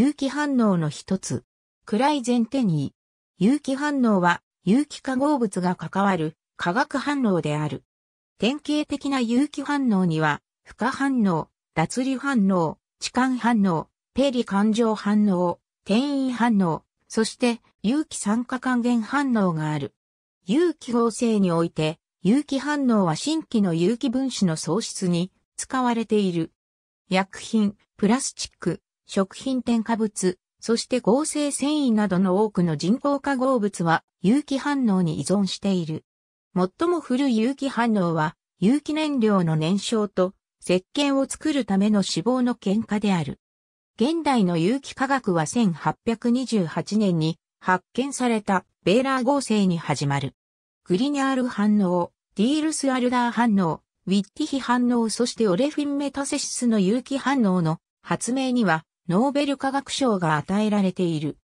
有機反応の一つ。クライゼンテニー。有機反応は有機化合物が関わる化学反応である。典型的な有機反応には、負荷反応、脱離反応、置換反応、ペリ感情反応、転移反応、そして有機酸化還元反応がある。有機合成において、有機反応は新規の有機分子の創出に使われている。薬品、プラスチック、食品添加物、そして合成繊維などの多くの人工化合物は有機反応に依存している。最も古い有機反応は有機燃料の燃焼と石鹸を作るための脂肪の喧嘩である。現代の有機化学は1828年に発見されたベーラー合成に始まる。グリニャール反応、ディールス・アルダー反応、ウィッティヒ反応そしてオレフィンメタセシスの有機反応の発明にはノーベル化学賞が与えられている。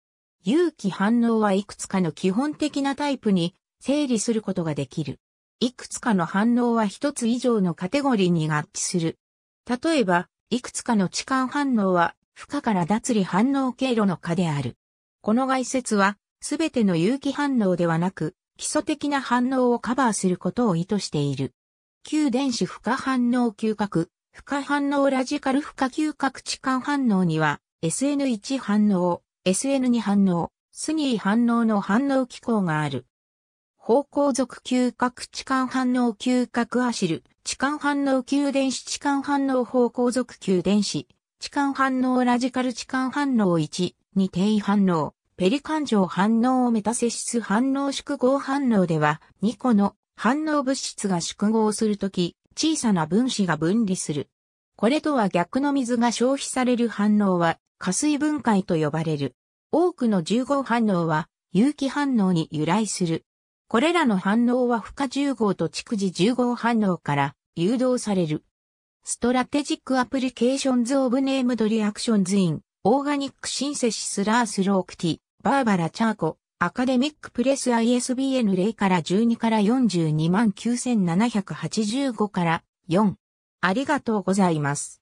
有機反応はいくつかの基本的なタイプに整理することができる。いくつかの反応は一つ以上のカテゴリーに合致する。例えば、いくつかの置換反応は、負荷から脱離反応経路の下である。この概説は、すべての有機反応ではなく、基礎的な反応をカバーすることを意図している。旧電子負荷反応嗅覚、不可反応ラジカル不可嗅覚置換反応には、SN1 反応、SN2 反応、スニー反応の反応機構がある。方向属嗅覚置換反応嗅覚アシル、置換反応給電子置換反応方向属給電子、置換反応ラジカル置換反応1、2定位反応、ペリン状反応メタセシス反応縮合反応では、2個の反応物質が縮合するとき、小さな分子が分離する。これとは逆の水が消費される反応は、加水分解と呼ばれる。多くの重合反応は、有機反応に由来する。これらの反応は負荷重合と蓄次重合反応から誘導される。ストラテジックアプリケーションズオブネームドリアクションズイン、オーガニックシンセシスラースロークティ、バーバラチャーコ、アカデミックプレス ISBN 0から12から42万9785から4。ありがとうございます。